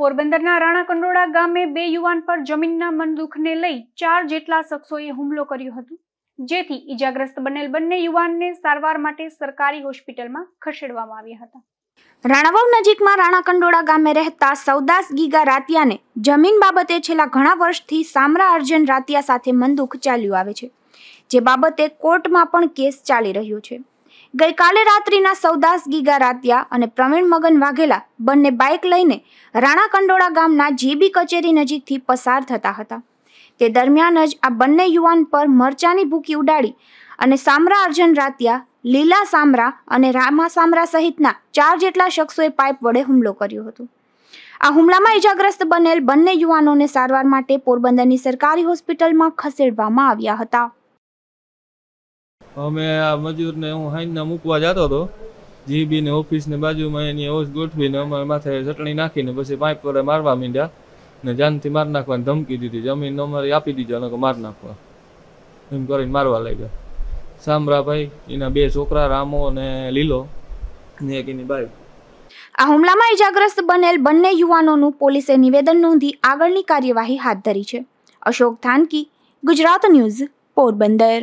પોરબંદરના રાણા કંડોળા ગામે બે યુવાન પર જમીનના મનદુખને લઈ ચાર જેટલા શખ્સોએ હુમલો કર્યો હતો જેથી ઈજાગ્રસ્ત બનેલ બંને યુવાનને સારવાર માટે સરકારી હોસ્પિટલમાં ખસેડવામાં આવ્યા હતા રાણાવાવ નજીકમાં રાણા કંડોળા ગામે રહેતા સૌદાસ ગીગા રાતિયાને જમીન બાબતે છેલ્લા ઘણા વર્ષથી સામરા અર્જન રાતિયા સાથે મનદુખ ચાલ્યું આવે છે જે બાબતે કોર્ટમાં પણ કેસ ચાલી રહ્યો છે ગઈકાલે રાત્રિના સૌદાસ ગીગા રાત્યા અને પ્રવીણ મગન વાઘેલા બંને બાઇક લઈને રાણા કંડોળા ગામના જીબી કચેરી નજીકથી પસાર થતા હતા તે દરમિયાન જ આ બંને યુવાન પર મરચાની ભૂકી ઉડાડી અને સામરા અર્જન રાત્યા લીલા સામરા અને રામા સામરા સહિતના ચાર જેટલા શખ્સોએ પાઇપ વડે હુમલો કર્યો હતો આ હુમલામાં ઇજાગ્રસ્ત બનેલ બંને યુવાનોને સારવાર માટે પોરબંદરની સરકારી હોસ્પિટલમાં ખસેડવામાં આવ્યા હતા અમે આ મજૂરને હું હાઈના મૂકવા જતો હતો જીબીને ઓફિસને બાજુમાં એની ઓસ ગોઠવીને અમારે માથે ચટણી નાખીને પછી પાઇપ પર મારવા માંડ્યા ને જાનથી માર નાખવાની ધમકી દીધી જમીન અમારી આપી દીધો અને માર નાખવા એમ કરીને મારવા લાગ્યા સામરાભાઈ એના બે છોકરા રામો અને લીલો ને એક એની બાઈક આ હુમલામાં ઈજાગ્રસ્ત બનેલ બંને યુવાનોનું પોલીસે નિવેદન નોંધી આગળની કાર્યવાહી હાથ ધરી છે અશોક ધાનકી ગુજરાત ન્યૂઝ પોરબંદર